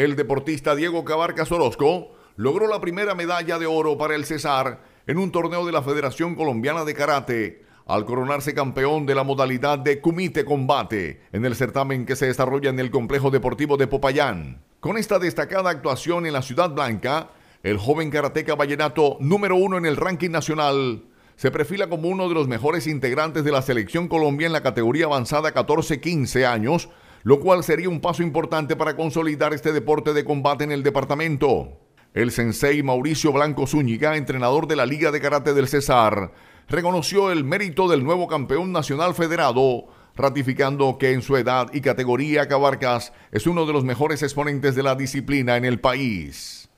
El deportista Diego Cabarcas Orozco logró la primera medalla de oro para el César en un torneo de la Federación Colombiana de Karate, al coronarse campeón de la modalidad de Kumite Combate en el certamen que se desarrolla en el Complejo Deportivo de Popayán. Con esta destacada actuación en la Ciudad Blanca, el joven karateca vallenato número uno en el ranking nacional se perfila como uno de los mejores integrantes de la selección Colombia en la categoría avanzada 14-15 años lo cual sería un paso importante para consolidar este deporte de combate en el departamento. El sensei Mauricio Blanco Zúñiga, entrenador de la Liga de Karate del Cesar, reconoció el mérito del nuevo campeón nacional federado, ratificando que en su edad y categoría cabarcas es uno de los mejores exponentes de la disciplina en el país.